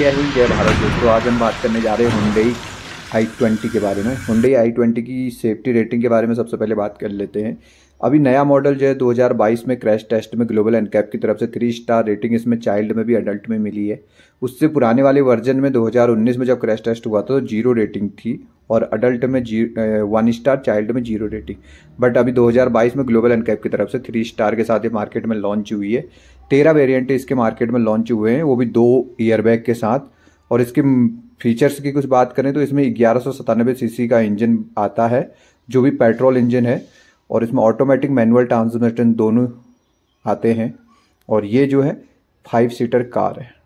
क्या हिंद जय भारत दोस्तों आज हम बात करने जा रहे हैं हुंडई आई ट्वेंटी के बारे में हुंडई आई ट्वेंटी की सेफ्टी रेटिंग के बारे में सबसे पहले बात कर लेते हैं अभी नया मॉडल जो है 2022 में क्रैश टेस्ट में ग्लोबल एनकैप की तरफ से थ्री स्टार रेटिंग इसमें चाइल्ड में भी एडल्ट में मिली है उससे पुराने वाले वर्जन में 2019 में जब क्रैश टेस्ट हुआ था तो जीरो रेटिंग थी और अडल्ट में जी वन स्टार चाइल्ड में जीरो रेटिंग बट अभी 2022 में ग्लोबल एनकैप की तरफ से थ्री स्टार के साथ ये मार्केट में लॉन्च हुई है तेरह वेरियंट इसके मार्केट में लॉन्च हुए हैं वो भी दो ईयरबैग के साथ और इसके फीचर्स की कुछ बात करें तो इसमें ग्यारह सौ सतानबे सी का इंजन आता है जो भी पेट्रोल इंजन है और इसमें ऑटोमेटिक मैनुअल ट्रांसमिशन दोनों आते हैं और ये जो है फाइव सीटर कार है